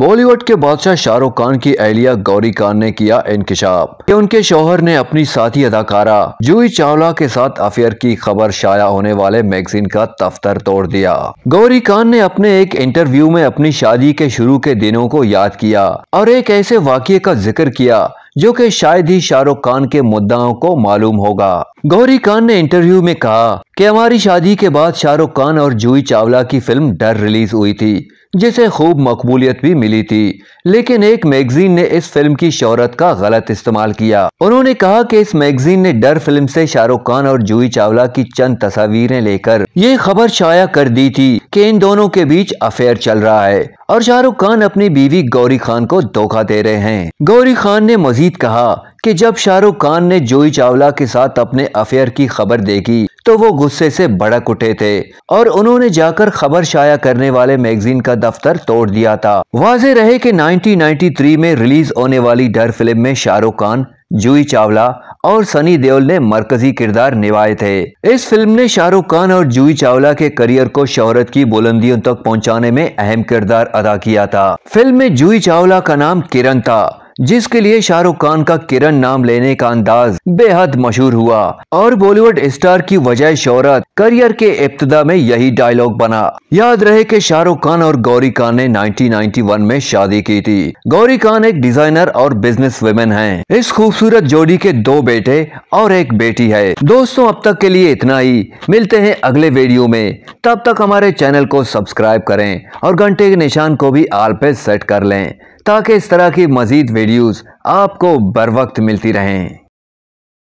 बॉलीवुड के बादशाह शाहरुख खान की अहलिया गौरी खान ने किया इंकशाफ कि उनके शोहर ने अपनी साथी अदाकारा जूही चावला के साथ अफेयर की खबर शाया होने वाले मैगजीन का दफ्तर तोड़ दिया गौरी खान ने अपने एक इंटरव्यू में अपनी शादी के शुरू के दिनों को याद किया और एक ऐसे वाक्य का जिक्र किया जो कि शायद ही शाहरुख खान के मुद्दाओं को मालूम होगा गौरी खान ने इंटरव्यू में कहा कि हमारी शादी के बाद शाहरुख खान और जूही चावला की फिल्म डर रिलीज़ हुई थी जिसे खूब मकबूलियत भी मिली थी लेकिन एक मैगजीन ने इस फिल्म की शोहरत का गलत इस्तेमाल किया उन्होंने कहा कि इस मैगजीन ने डर फिल्म से शाहरुख खान और जूही चावला की चंद तस्वीरें लेकर ये खबर शाया कर दी थी कि इन दोनों के बीच अफेयर चल रहा है और शाहरुख खान अपनी बीवी गौरी खान को धोखा दे रहे हैं गौरी खान ने मजीद कहा कि जब शाहरुख खान ने जूही चावला के साथ अपने अफेयर की खबर देखी तो वो गुस्से से बड़क उठे थे और उन्होंने जाकर खबर शाया करने वाले मैगजीन का दफ्तर तोड़ दिया था वाजे रहे कि 1993 में रिलीज होने वाली डर फिल्म में शाहरुख खान जूही चावला और सनी देओल ने मरकजी किरदार निभाए थे इस फिल्म ने शाहरुख खान और जूही चावला के करियर को शोहरत की बुलंदियों तक पहुंचाने में अहम किरदार अदा किया था फिल्म में जूही चावला का नाम किरण था जिसके लिए शाहरुख खान का किरण नाम लेने का अंदाज बेहद मशहूर हुआ और बॉलीवुड स्टार की वजह शोहरत करियर के इब्तदा में यही डायलॉग बना याद रहे कि शाहरुख खान और गौरी खान ने 1991 में शादी की थी गौरी खान एक डिजाइनर और बिजनेस वुमेन है इस खूबसूरत जोड़ी के दो बेटे और एक बेटी है दोस्तों अब तक के लिए इतना ही मिलते हैं अगले वीडियो में तब तक हमारे चैनल को सब्सक्राइब करें और घंटे के निशान को भी आल पे सेट कर लें ताकि इस तरह की मज़ीद वीडियोज आपको बर वक्त मिलती रहें